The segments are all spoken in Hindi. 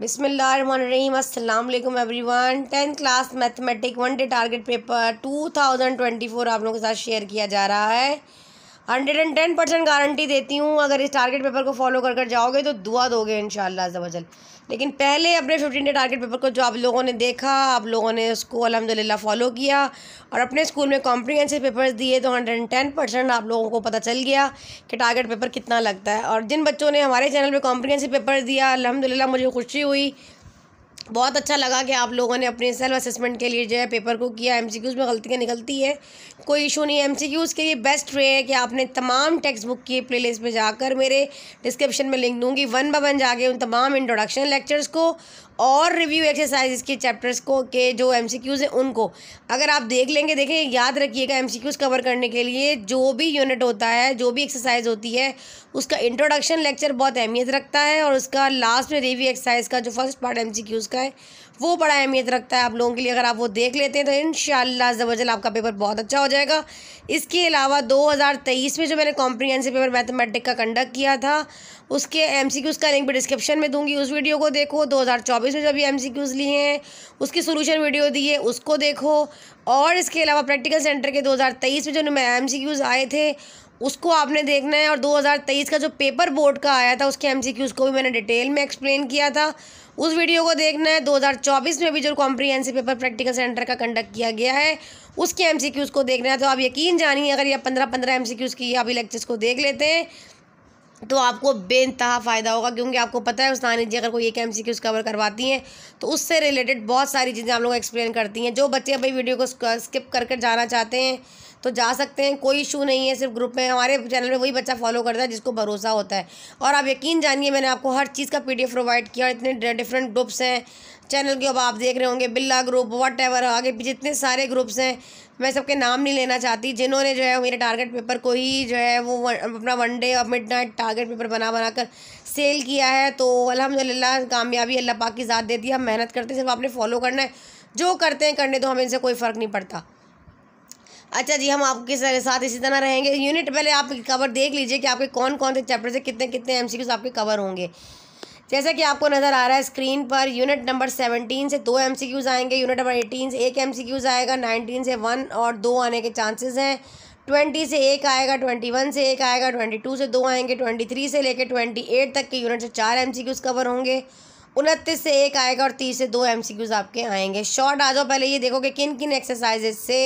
बिसमीम अल्लाम everyone tenth class mathematic one day target paper two thousand twenty four आप लोगों के साथ शेयर किया जा रहा है hundred and ten percent guarantee देती हूँ अगर इस टारगेट पेपर को फॉलो कर कर जाओगे तो दुआ दोगे इन शजल लेकिन पहले अपने फिफ्टीन डे टारगेट पेपर को जो आप लोगों ने देखा आप लोगों ने उसको अलहमदिल्ला फॉलो किया और अपने स्कूल में कॉम्प्रीहेंसिव पेपर्स दिए तो हंड्रेड एंड टेन परसेंट आप लोगों को पता चल गया कि टारगेट पेपर कितना लगता है और जिन बच्चों ने हमारे चैनल पर कॉम्प्रीहेंसिव पेपर दिया अलहमदिल्ला मुझे खुशी हुई बहुत अच्छा लगा कि आप लोगों ने अपने सेल्फ असेसमेंट के लिए जो है पेपर को किया एमसीक्यूज़ में गलतियाँ निकलती है कोई इशू नहीं है एमसीक्यूज़ के लिए बेस्ट वे है कि आपने तमाम टेक्स्ट बुक की प्ले लिस्ट में जाकर मेरे डिस्क्रिप्शन में लिंक दूंगी वन बाय वन जाके उन तमाम इंट्रोडक्शन लेक्चर्स को और रिव्यू एक्सरसाइज के चैप्टर्स को के जो एम हैं उनको अगर आप देख लेंगे देखें याद रखिएगा एम कवर करने के लिए जो भी यूनिट होता है जो भी एक्सरसाइज होती है उसका इंट्रोडक्शन लेक्चर बहुत अहमियत रखता है और उसका लास्ट में रिव्यू एक्सरसाइज का जो फर्स्ट पार्ट एम का है वो बड़ा अहमियत रखता है आप लोगों के लिए अगर आप वो देख लेते हैं तो इन शजल आपका पेपर बहुत अच्छा हो जाएगा इसके अलावा 2023 में जो मैंने कॉम्प्रीहेंसिव पेपर मैथमेटिक का कंडक्ट किया था उसके एम सी क्यूज़ का लिंक भी डिस्क्रिप्शन में दूंगी उस वीडियो को देखो 2024 में जो भी एम सी क्यूज़ लिए हैं उसके सोल्यूशन वीडियो दिए उसको देखो और इसके अलावा प्रैक्टिकल सेंटर के 2023 में जो एम सी क्यूज़ आए थे उसको आपने देखना है और 2023 का जो पेपर बोर्ड का आया था उसके एमसीक्यूज को भी मैंने डिटेल में एक्सप्लेन किया था उस वीडियो को देखना है 2024 में भी जो कॉम्प्रीहेंसिव पेपर प्रैक्टिकल सेंटर का कंडक्ट किया गया है उसके एमसीक्यूज को देखना है तो आप यकीन जानिए अगर ये पंद्रह पंद्रह एमसीक्यूज की अभी लेक्चर्स को देख लेते हैं तो आपको बेनतहा फ़ायदा होगा क्योंकि आपको पता है उस्तानी जी अगर कोई एक एम सी क्यूज़ कवर करवाती हैं तो उससे रिलेटेड बहुत सारी चीज़ें आप लोग एक्सप्लेन करती हैं जो बच्चे अभी वीडियो को स्किप करके कर जाना चाहते हैं तो जा सकते हैं कोई इशू नहीं है सिर्फ ग्रुप में हमारे चैनल में वही बच्चा फॉलो करता है जिसको भरोसा होता है और आप यकीन जानिए मैंने आपको हर चीज़ का पी प्रोवाइड किया इतने डिफरेंट ग्रुप्स हैं चैनल के अब आप देख रहे होंगे बिल्ला ग्रुप वट एवर आगे पीछे इतने सारे ग्रुप्स हैं मैं सबके नाम नहीं लेना चाहती जिन्होंने जो है मेरे टारगेट पेपर को ही जो है वो अपना वन डे और मिड नाइट टारगेट पेपर बना बना कर सेल किया है तो अलहमदिल्ला कामयाबी अल्लाह पाक की ज़ात देती है हम मेहनत करते सिर्फ आपने फॉलो करना है जो करते हैं करने तो हमें इनसे कोई फ़र्क नहीं पड़ता अच्छा जी हम आपके साथ इसी तरह रहेंगे यूनिट पहले आप कवर देख लीजिए कि आपके कौन कौन से चैप्टर से कितने कितने एम आपके कवर होंगे जैसे कि आपको नज़र आ रहा है screen per unit number seventeen से दो एम आएंगे यूनिट नंबर एटीन से एक एम आएगा नाइनटीन से वन और दो आने के चांसेस हैं ट्वेंटी से एक आएगा ट्वेंटी वन से एक आएगा ट्वेंटी टू से दो आएंगे ट्वेंटी थ्री से लेकर ट्वेंटी एट तक के यूनिट से चार एम कवर होंगे उनतीस से एक आएगा और तीस से दो एम आपके आएंगे शॉर्ट आ जाओ पहले ये देखो कि किन किन एक्सरसाइजेज से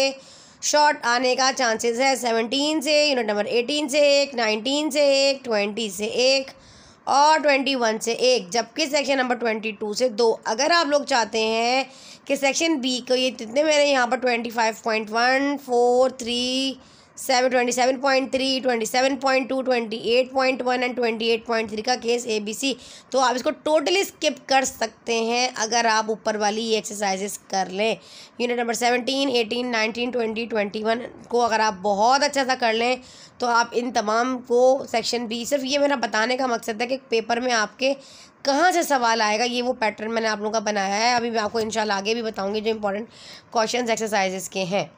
शॉट आने का चांसेस है सेवनटीन से यूनिट नंबर एटीन से एक नाइनटीन से एक ट्वेंटी से एक और ट्वेंटी वन से एक जबकि सेक्शन नंबर ट्वेंटी टू से दो अगर आप लोग चाहते हैं कि सेक्शन बी को ये कितने मेरे यहाँ पर twenty five point one four three seven twenty seven point three twenty seven point two twenty eight point one and twenty eight point three का केस ए बी सी तो आप इसको टोटली स्किप कर सकते हैं अगर आप ऊपर वाली ये एक्सरसाइजेस कर लें unit number seventeen eighteen nineteen twenty twenty one को अगर आप बहुत अच्छा सा कर लें तो आप इन तमाम को सेक्शन बी सिर्फ ये मेरा बताने का मकसद है कि पेपर में आपके कहाँ से सवाल आएगा ये वो पैटर्न मैंने आप लोगों का बनाया है अभी मैं आपको इंशाल्लाह आगे भी बताऊँगी जो इंपॉर्टेंट क्वेश्चन एक्सरसाइजेस के हैं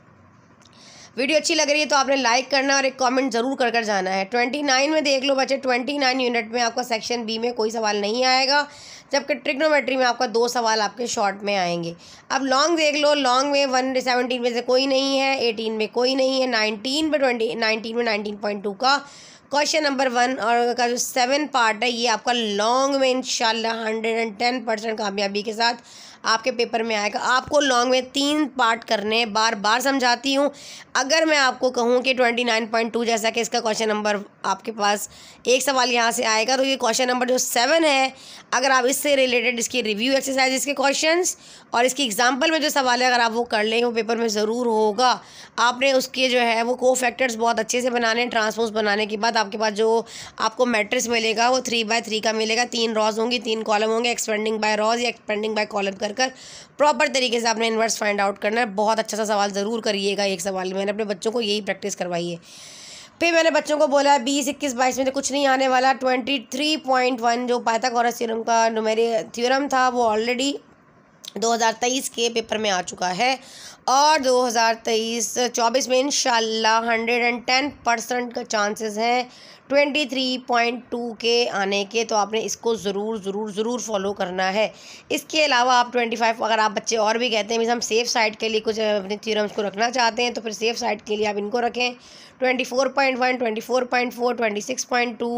वीडियो अच्छी लग रही है तो आपने लाइक करना और एक कमेंट ज़रूर कर कर जाना है ट्वेंटी नाइन में देख लो बच्चे ट्वेंटी नाइन यूनिट में आपका सेक्शन बी में कोई सवाल नहीं आएगा जबकि ट्रिग्नोमेट्री में आपका दो सवाल आपके शॉर्ट में आएंगे अब लॉन्ग देख लो लॉन्ग में वन सेवनटीन में से कोई नहीं है एटीन में कोई नहीं है नाइनटीन में ट्वेंटी नाइनटीन में नाइनटीन पॉइंट टू का क्वेश्चन नंबर वन और का जो सेवन पार्ट है ये आपका लॉन्ग में इन हंड्रेड एंड टेन परसेंट कामयाबी के साथ आपके पेपर में आएगा आपको लॉन्ग में तीन पार्ट करने बार बार समझाती हूँ अगर मैं आपको कहूँ कि ट्वेंटी नाइन पॉइंट टू जैसा कि इसका क्वेश्चन नंबर आपके पास एक सवाल यहाँ से आएगा तो ये क्वेश्चन नंबर जो सेवन है अगर आप इससे रिलेटेड इसकी रिव्यू एक्सरसाइज के क्वेश्चन और इसकी एग्जाम्पल में जो सवाल है अगर आप वो कर लें वो पेपर में ज़रूर होगा आपने उसके जो है वो को फैक्टर्स बहुत अच्छे से बनाने ट्रांसपोज बनाने के बाद आपके पास जो आपको मैट्रिक्स मिलेगा वो थ्री बाय थ्री का मिलेगा तीन रॉज होंगी तीन कॉलम होंगे एक्सपेंडिंग बाय रॉज या एक्सपेंडिंग बाय कॉलम कर कर कर प्रॉपर तरीके से आपने इन्वर्स फाइंड आउट करना है बहुत अच्छा सा सवाल ज़रूर करिएगा एक सवाल मैंने अपने बच्चों को यही प्रैक्टिस करवाई है फिर मैंने बच्चों को बोला बीस इक्कीस बाईस में तो कुछ नहीं आने वाला ट्वेंटी थ्री पॉइंट वन जो पाइथागोरस थ्योरम का नुमेरे थ्योरम था वो ऑलरेडी 2023 के पेपर में आ चुका है और 2023-24 में इन हंड्रेड एंड टेन परसेंट का चांसेस हैं ट्वेंटी थ्री पॉइंट टू के आने के तो आपने इसको ज़रूर ज़रूर ज़रूर फॉलो करना है इसके अलावा आप ट्वेंटी फाइव अगर आप बच्चे और भी कहते हैं हम सेफ़ साइड के लिए कुछ अपने थीरम्स को रखना चाहते हैं तो फिर सेफ़ साइड के लिए आप इनको रखें twenty four point one twenty four point four twenty six point two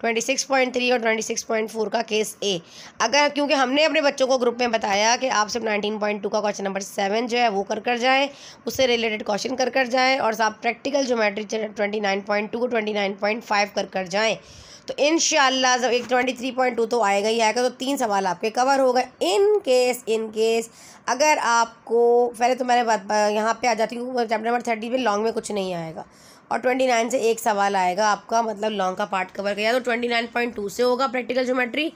twenty six point three और ट्वेंटी सिक्स पॉइंट फोर का केस ए अगर क्योंकि हमने अपने बच्चों को ग्रुप में बताया कि आप सिर्फ नाइनटीन पॉइंट टू का क्वेश्चन नंबर सेवन जो है वो कर कर जाएँ उससे रिलेटेड क्वेश्चन कर कर जाएँ और आप practical geometry twenty nine point two twenty nine point five कर कर जाएँ तो इन शाला जब एक ट्वेंटी थ्री पॉइंट टू तो आएगा ही आएगा तो तीन सवाल आपके कवर हो गए इन केस इन केस अगर आपको पहले तो मैंने यहाँ पे आ जाती हूँ चैप्टर नंबर थर्टी में लॉन्ग में कुछ नहीं आएगा और ट्वेंटी नाइन से एक सवाल आएगा आपका मतलब लॉन्ग का पार्ट कवर किया तो ट्वेंटी नाइन पॉइंट टू से होगा practical geometry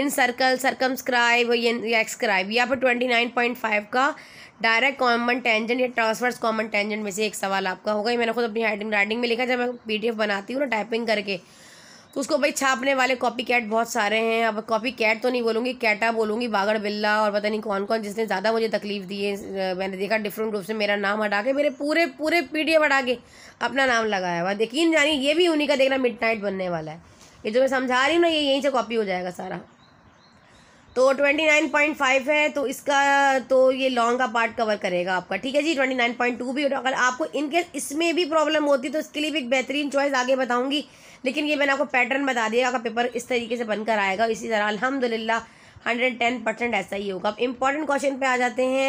incircle circumscribe या एक्सक्राइब या फिर ट्वेंटी नाइन पॉइंट फाइव का डायरेक्ट कॉमन टेंजेंट या ट्रांसवर्स कॉमन टेंजेंट में से एक सवाल आपका होगा ये मैंने खुद अपनी हाइडिंग राइटिंग में लिखा जब मैं पी बनाती हूँ ना टाइपिंग करके तो उसको भाई छापने वाले कॉपी कैट बहुत सारे हैं अब कॉपी कैट तो नहीं बोलूँगी कैटा बोलूँगी बागड़ बिल्ला और पता नहीं कौन कौन जिसने ज़्यादा मुझे तकलीफ़ दी है मैंने देखा डिफरेंट ग्रुप से मेरा नाम हटा के मेरे पूरे पूरे पी हटा के अपना नाम लगाया हुआ यकीन जानिए ये भी उन्हीं का देखना मिड बनने वाला है ये जो मैं समझा रही हूँ ना ये यहीं से कॉपी हो जाएगा सारा तो ट्वेंटी नाइन पॉइंट फाइव है तो इसका तो ये लॉन्ग का पार्ट कवर करेगा आपका ठीक है जी ट्वेंटी नाइन पॉइंट टू भी अगर आपको इनकेस इसमें भी प्रॉब्लम होती तो इसके लिए भी एक बेहतरीन चॉइस आगे बताऊंगी लेकिन ये मैंने आपको पैटर्न बता दिया आपका पेपर इस तरीके से बनकर आएगा इसी तरह अलहमदिल्ला हंड्रेड टेन परसेंट ऐसा ही होगा अब इम्पॉर्टेंट क्वेश्चन पर आ जाते हैं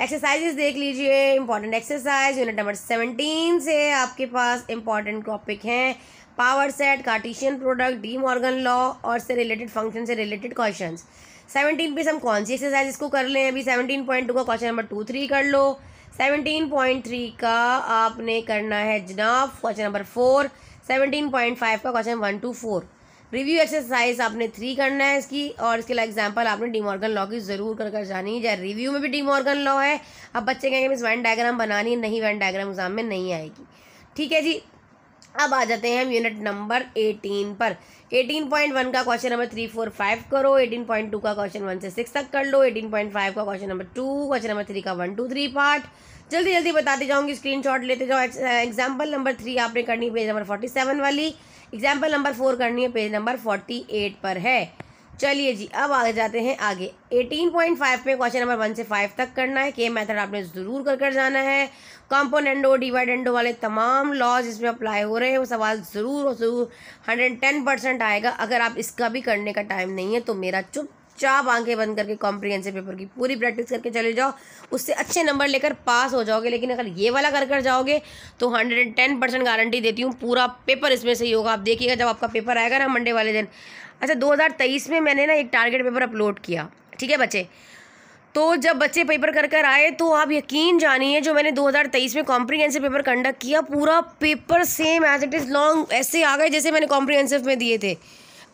एक्सरसाइजेस देख लीजिए important exercise unit number seventeen से आपके पास इंपॉर्टेंट टॉपिक हैं power set cartesian product De Morgan law और से रिलेटेड फंक्शन से रिलेटेड क्वेश्चंस सेवनटीन पीस हम कौन सी एक्सरसाइज इसको कर लें अभी सेवनटीन पॉइंट टू का क्वेश्चन नंबर टू थ्री कर लो सेवनटीन पॉइंट थ्री का आपने करना है जनाब question number four seventeen point five का question one two four review exercise आपने थ्री करना है इसकी और इसके लिए एग्जाम्पल आपने डीमॉर्गन लॉ की ज़रूर कर कर जानी जैसे रिव्यू में भी डीमॉर्गन लॉ है अब बच्चे कहेंगे मिस वैन डायग्राम बनानी नहीं वैन डायग्राम एग्जाम में नहीं आएगी ठीक है जी अब आ जाते हैं हम यूनिट नंबर एटीन पर एटीन पॉइंट वन का question number three four five करो एटीन पॉइंट टू का क्वेश्चन वन से सिक्स तक कर लो एटीन पॉइंट फाइव का question number two question number three का वन टू थ्री पार्ट जल्दी जल्दी बताते जाऊंगी स्क्रीनशॉट लेते जाओ एग्जाम्पल नंबर थ्री आपने करनी पेज नंबर फोर्टी सेवन वाली एग्जाम्पल नंबर फोर करनी है पेज नंबर फोर्टी एट पर है चलिए जी अब आगे जाते हैं आगे 18.5 में क्वेश्चन नंबर वन से फाइव तक करना है के मेथड आपने ज़रूर कर कर जाना है कॉम्पोनेंडो डिवाइडेंडो वाले तमाम लॉज इसमें अप्लाई हो रहे हैं वो सवाल ज़रूर और ज़रूर हंड्रेड टेन परसेंट आएगा अगर आप इसका भी करने का टाइम नहीं है तो मेरा चुप चाप आंखें बंद करके कॉम्प्रीहेंसिव पेपर की पूरी प्रैक्टिस करके चले जाओ उससे अच्छे नंबर लेकर पास हो जाओगे लेकिन अगर ये वाला कर कर जाओगे तो hundred and ten percent guarantee देती हूँ पूरा पेपर इसमें सही होगा आप देखिएगा जब आपका पेपर आएगा ना मंडे वाले दिन अच्छा 2023 में मैंने ना एक टारगेट पेपर अपलोड किया ठीक है बच्चे तो जब बच्चे पेपर कर कर आए तो आप यकीन जानिए जो मैंने 2023 में कॉम्प्रीहेंसिव पेपर कंडक्ट किया पूरा paper same as it is long ऐसे आ गए जैसे मैंने कॉम्प्रीहेंसिव में दिए थे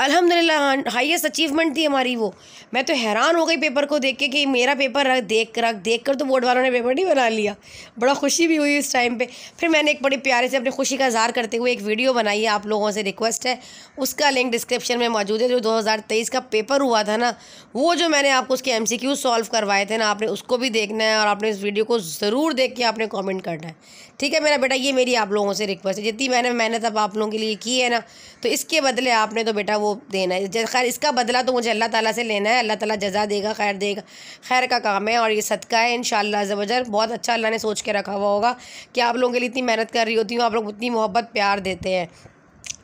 अल्हम्दुलिल्लाह हाईएस्ट अचीवमेंट थी हमारी वो मैं तो हैरान हो गई पेपर को देख के कि मेरा पेपर रख देख रख देख कर तो बोर्ड वालों ने पेपर नहीं बना लिया बड़ा खुशी भी हुई उस टाइम पे फिर मैंने एक बड़े प्यारे से अपनी खुशी का इजहार करते हुए एक वीडियो बनाई है आप लोगों से रिक्वेस्ट है उसका लिंक डिस्क्रिप्शन में मौजूद है जो तेईस का पेपर हुआ था ना वो जो मैंने आपको उसके एम सी सॉल्व करवाए थे ना आपने उसको भी देखना है और आपने इस वीडियो को ज़रूर देख के आपने कॉमेंट करना है ठीक है मेरा बेटा ये मेरी आप लोगों से रिक्वेस्ट है जितनी मैंने मेहनत अब आप लोगों के लिए की है ना तो इसके बदले आपने तो बेटा वो वो देना है खैर इसका बदला तो मुझे अल्लाह ताला से लेना है अल्लाह ताला जजा देगा खैर देगा खैर का काम है और ये सदका है इन शजर बहुत अच्छा अल्लाह ने सोच के रखा हुआ होगा कि आप लोगों के लिए इतनी मेहनत कर रही होती हूँ आप लोग उतनी मोहब्बत प्यार देते हैं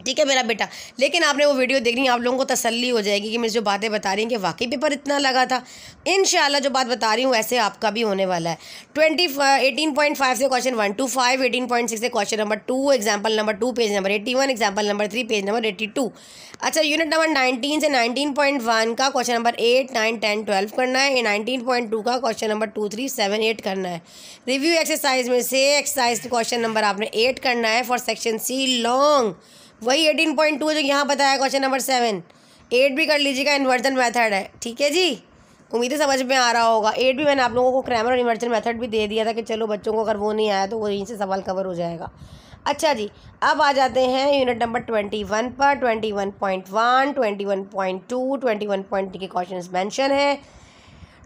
ठीक है मेरा बेटा लेकिन आपने वो वीडियो देखनी आप लोगों को तसल्ली हो जाएगी कि मैं जो बातें बता रही हूँ कि वाकई पेपर इतना लगा था इन जो बात बता रही हूँ ऐसे आपका भी होने वाला है ट्वेंटी एटीन पॉइंट फाइव से question one two five eighteen point six से question number two example number two page number eighty one example number three page number eighty two अच्छा यूनिट नंबर नाइनटीन से नाइनटीन पॉइंट वन का question number eight nine ten twelve करना है नाइनटीन पॉइंट टू का question number two three seven eight करना है रिव्यू एक्सरसाइज में से एक्सरसाइज क्वेश्चन नंबर आपने एट करना है फॉर सेक्शन सी लॉन्ग वही एटीन पॉइंट टू है जो यहाँ बताया क्वेश्चन नंबर सेवन एट भी कर लीजिएगा इन्वर्जन मेथड है ठीक है जी उम्मीद है समझ में आ रहा होगा एट भी मैंने आप लोगों को क्रैमर और इन्वर्जन मेथड भी दे दिया था कि चलो बच्चों को अगर वो नहीं आया तो वो यहीं से सवाल कवर हो जाएगा अच्छा जी अब आ जाते हैं यूनिट नंबर ट्वेंटी वन पर twenty one point one twenty one point two twenty one point के क्वेश्चन मैंशन हैं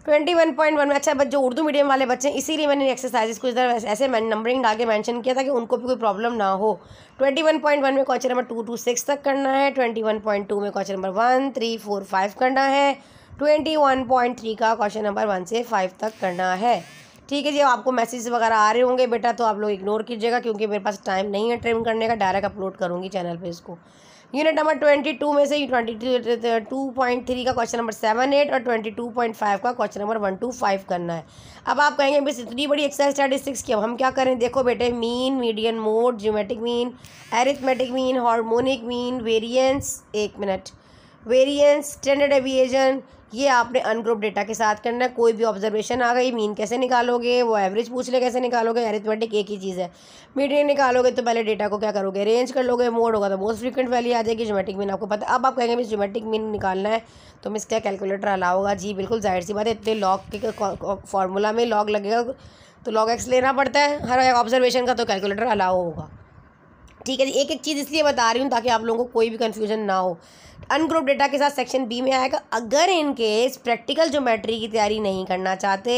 ट्वेंटी वन पॉइंट वन में अच्छा बस जो उर्दू मीडियम वाले बच्चे हैं इसीलिए मैंने एक्सरसाइजेस को इधर ऐसे मैंने नंबरिंग डाल के मैंशन किया था कि उनको भी कोई प्रॉब्लम ना हो ट्वेंटी वन पॉइंट वन में question number two two six तक करना है ट्वेंटी वन पॉइंट टू में question number one three four five करना है ट्वेंटी वन पॉइंट थ्री का क्वेश्चन नंबर वन से फाइव तक करना है ठीक है जी आपको मैसेज वगैरह आ रहे होंगे बेटा तो आप लोग इग्नोर कीजिएगा क्योंकि मेरे पास टाइम नहीं है ट्रिम करने का डायरेक्ट अपलोड करूँगी चैनल पर इसको यूनिट नंबर ट्वेंटी टू में से ही ट्वेंटी टू पॉइंट थ्री का क्वेश्चन नंबर सेवन एट और ट्वेंटी टू पॉइंट फाइव का question number one two five करना है अब आप कहेंगे बस इतनी बड़ी एक्सरसाइज स्टैटिस्टिक्स की अब हम क्या करें देखो बेटे mean median mode geometric mean arithmetic mean harmonic mean variance एक मिनट वेरियंस स्टैंडर्ड एविएजन ये आपने अनग्रुप डेटा के साथ करना है कोई भी ऑब्जर्वेशन आ गई मीन कैसे निकालोगे वो एवरेज पूछ ले कैसे निकालोगे एरिथमेटिक एक ही चीज़ है मीडियन निकालोगे तो पहले डेटा को क्या करोगे रेंज कर लोगे मोड होगा तो मोस्ट फ्रिक्वेंट वैली आ जाएगी जोमेटिक मीन आपको पता अब आप कहेंगे मिस जोमेटिक मीन निकालना है तो मिस क्या कैलकुलेटर होगा जी बिल्कुल जाहिर सी बात है इतने लॉग के फार्मूला में लॉग लगेगा तो लॉग एक्स लेना पड़ता है हर ऑब्जर्वेशन का तो कैलकुलेटर अलाव होगा ठीक है जी एक एक चीज़ इसलिए बता रही हूँ ताकि आप लोगों को कोई भी कन्फ्यूजन ना हो अनग्रुप डेटा के साथ सेक्शन बी में आएगा अगर इनकेस प्रैक्टिकल ज्योमेट्री की तैयारी नहीं करना चाहते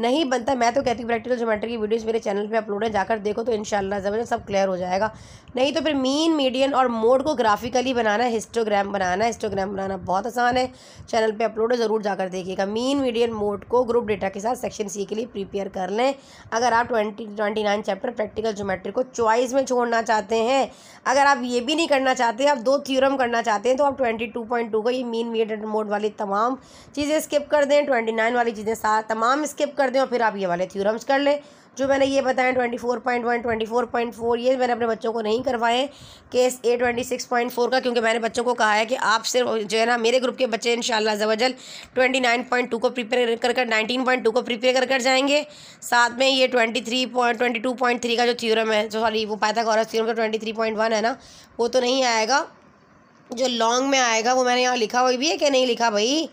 नहीं बनता मैं तो कहती हूँ प्रैक्टिकल ज्योमेट्री की वीडियोस मेरे चैनल पे अपलोड है जाकर देखो तो इनशाला सब क्लियर हो जाएगा नहीं तो फिर मीन मीडियन और मोड को ग्राफिकली बनाना हिस्टोग्राम बनाना है हिस्टोग्राम बनाना बहुत आसान है चैनल पर अपलोड है ज़रूर जाकर देखिएगा मीन मीडियन मोड को ग्रुप डेटा के साथ सेक्शन सी के लिए प्रिपेयर कर लें अगर आप twenty twenty nine chapter practical geometry को चॉइस में छोड़ना चाहते हैं अगर आप ये भी नहीं करना चाहते आप दो थ्योरम करना चाहते हैं तो आप ट्वेंटी टू पॉइंट टू का ये मीन मीडियट मोड वाली तमाम चीज़ें स्किप कर दें ट्वेंटी नाइन वाली चीज़ें तमाम स्किप कर दें और फिर आप ये वाले थ्योरम्स कर लें जो मैंने ये बताया twenty four point one twenty four point four ये मैंने अपने बच्चों को नहीं करवाए case A twenty six point four का क्योंकि मैंने बच्चों को कहा है कि आप सिर्फ जो है ना मेरे ग्रुप के बच्चे इन शवजल ट्वेंटी नाइन पॉइंट टू को प्रिपेयर कर कर नाइनटीन पॉइंट टू को प्रिपेयर कर कर जाएंगे साथ में ये twenty three point twenty two point three का जो थ्योरम है जो सॉरी वो पाइथागोरस थ्योरम का ट्वेंटी थ्री पॉइंट वन है ना वो तो नहीं आएगा जो लॉन्ग में आएगा वो मैंने यहाँ लिखा हुई भी है कि नहीं लिखा भाई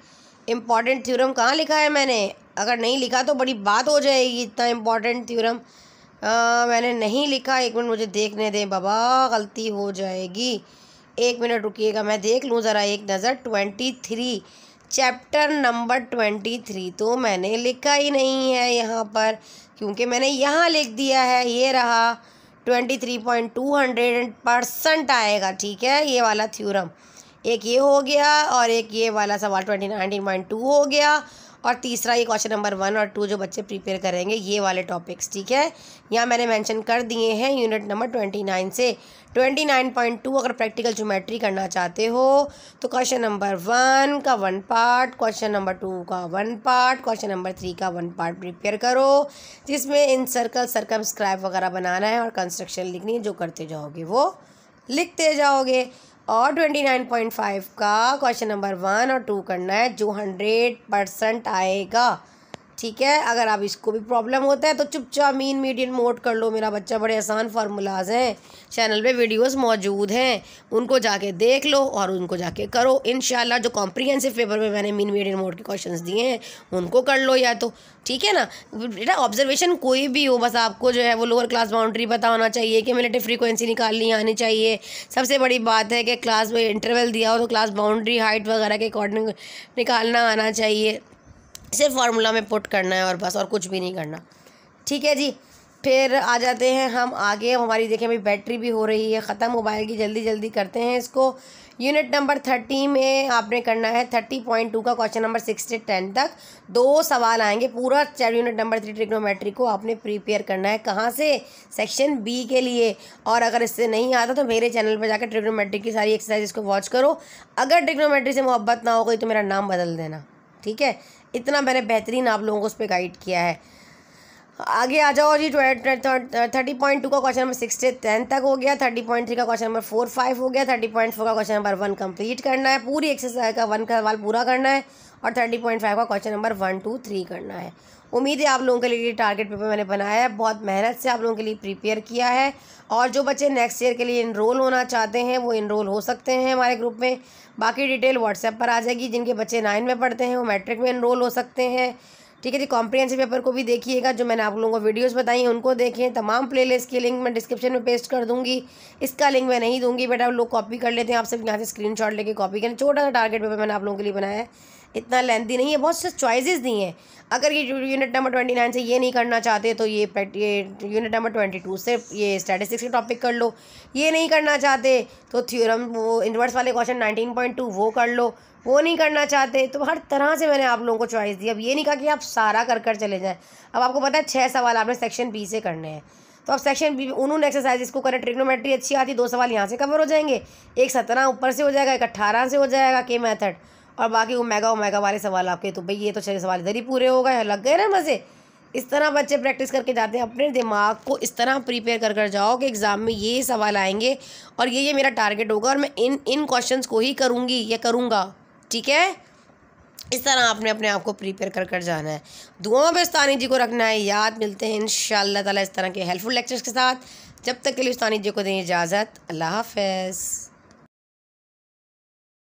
इम्पॉर्टेंट थ्योरम कहाँ लिखा है मैंने अगर नहीं लिखा तो बड़ी बात हो जाएगी इतना इम्पॉर्टेंट थ्योरम मैंने नहीं लिखा एक मिनट मुझे देखने दें बाबा गलती हो जाएगी एक मिनट रुकिएगा मैं देख लूँ ज़रा एक नज़र twenty three chapter number twenty three तो मैंने लिखा ही नहीं है यहाँ पर क्योंकि मैंने यहाँ लिख दिया है ये रहा twenty three point two hundred percent आएगा ठीक है ये वाला थ्योरम एक ये हो गया और एक ये वाला सवाल ट्वेंटी नाइनटीन पॉइंट टू हो गया और तीसरा ये क्वेश्चन नंबर वन और टू जो बच्चे प्रिपेयर करेंगे ये वाले टॉपिक्स ठीक है यहाँ मैंने मेंशन कर दिए हैं यूनिट नंबर ट्वेंटी नाइन से ट्वेंटी नाइन पॉइंट टू अगर प्रैक्टिकल ज्योमेट्री करना चाहते हो तो क्वेश्चन नंबर वन का one part question number two का one part question number three का वन पार्ट प्रिपेयर करो जिसमें इन सर्कल सर्कम वगैरह बनाना है और कंस्ट्रक्शन लिखनी है जो करते जाओगे वो लिखते जाओगे और ट्वेंटी नाइन पॉइंट फाइव का क्वेश्चन नंबर वन और टू करना है जो हंड्रेड परसेंट आएगा ठीक है अगर आप इसको भी प्रॉब्लम होता है तो चुपचाप मीन मीडियन मोड कर लो मेरा बच्चा बड़े आसान फार्मूलाज हैं चैनल पे वीडियोस मौजूद हैं उनको जाके देख लो और उनको जाके करो इन जो कॉम्प्रिहेंसिव पेपर में मैंने मीन मीडियन मोड के क्वेश्चंस दिए हैं उनको कर लो या तो ठीक है ना बेटा ऑब्जर्वेशन कोई भी हो बस आपको जो है वो लोअर क्लास बाउंड्री पता होना चाहिए कि मिलेटिव फ्रिक्वेंसी निकालनी आनी चाहिए सबसे बड़ी बात है कि क्लास में इंटरवल दिया हो तो क्लास बाउंड्री हाइट वगैरह के अकॉर्डिंग निकालना आना चाहिए ऐसे फार्मूला में पुट करना है और बस और कुछ भी नहीं करना ठीक है जी फिर आ जाते हैं हम आगे हमारी देखें अभी बैटरी भी हो रही है ख़त्म मोबाइल की जल्दी जल्दी करते हैं इसको यूनिट नंबर थर्टी में आपने करना है थर्टी पॉइंट टू का क्वेश्चन नंबर सिक्स से टेन तक दो सवाल आएंगे पूरा चार यूनिट नंबर थ्री ट्रिग्नोमेट्री को आपने प्रिपेयर करना है कहाँ से सेक्शन बी के लिए और अगर इससे नहीं आता तो मेरे चैनल पर जाकर ट्रिग्नोमेट्री की सारी एक्सरसाइज को वॉच करो अगर ट्रिग्नोमेट्री से मोहब्बत ना हो गई तो मेरा नाम बदल देना ठीक है इतना मैंने बेहतरीन आप लोगों को उस पर गाइड किया है आगे आ जाओ जी थर्टी पॉइंट टू का क्वेश्चन नंबर सिक्स से टेन तक हो गया थर्टी पॉइंट थ्री का क्वेश्चन नंबर फोर फाइव हो गया थर्टी पॉइंट फोर का क्वेश्चन नंबर वन कंप्लीट करना है पूरी एक्सरसाइज का वन का सवाल पूरा करना है और थर्टी पॉइंट फाइव का question number one two three करना है उम्मीद है आप लोगों के लिए टारगेट पेपर मैंने बनाया है बहुत मेहनत से आप लोगों के लिए प्रिपेयर किया है और जो बच्चे नेक्स्ट ईयर के लिए इनरोल होना चाहते हैं वो इनरोल हो सकते हैं हमारे ग्रुप में बाकी डिटेल व्हाट्सएप पर आ जाएगी जिनके बच्चे नाइन में पढ़ते हैं वो मैट्रिक में इनरोल हो सकते हैं ठीक है जी कॉम्प्रिहेंसिव पेपर को भी देखिएगा जो मैंने आप लोगों को वीडियोस बताई हैं उनको देखें तमाम लिस्ट की लिंक मैं डिस्क्रिप्शन में पेस्ट कर दूंगी इसका लिंक मैं नहीं दूंगी बट आप लोग कॉपी कर लेते हैं आप सब यहाँ से स्क्रीन शॉट लेके कॉपी करें छोटा सा टारगेट पेपर मैंने आप लोगों के लिए बनाया है इतना लेंथी नहीं है बहुत से चॉइसेस दी हैं अगर ये यूनिट नंबर ट्वेंटी नाइन से ये नहीं करना चाहते तो ये ये यूनिट नंबर ट्वेंटी टू से ये स्टैटिस्टिक्स के टॉपिक कर लो ये नहीं करना चाहते तो थ्योरम वो इन्वर्स वाले क्वेश्चन नाइनटीन पॉइंट टू वो कर लो वो नहीं करना चाहते तो हर तरह से मैंने आप लोगों को चॉइस दी अब ये नहीं कहा कि आप सारा कर कर चले जाएँ अब आपको पता है छः सवाल आपने सेक्शन बी से करने हैं तो आप सेक्शन बी उन्होंने एक्सरसाइज इसको करें ट्रिग्नोमेट्री अच्छी आती दो सवाल यहाँ से कवर हो जाएंगे एक सत्रह ऊपर से हो जाएगा एक अट्ठारह से हो जाएगा के मैथड और बाकी वो उमेगा मैगा वाले सवाल आपके तो भाई ये तो छः सवाल इधर ही पूरे हो गए लग गए ना मज़े इस तरह बच्चे प्रैक्टिस करके जाते हैं अपने दिमाग को इस तरह प्रिपेयर कर कर जाओ कि एग्ज़ाम में ये सवाल आएंगे और ये ये मेरा टारगेट होगा और मैं इन इन क्वेश्चंस को ही करूँगी या करूँगा ठीक है इस तरह आपने अपने आप को प्रिपेयर कर कर जाना है दुआओं पर उस्तानी जी को रखना है याद मिलते हैं इन ताला इस तरह के हेल्पफुल लेक्चर्स के साथ जब तक के लिए उस्तानी जी को दें इजाज़त अल्लाह हाफ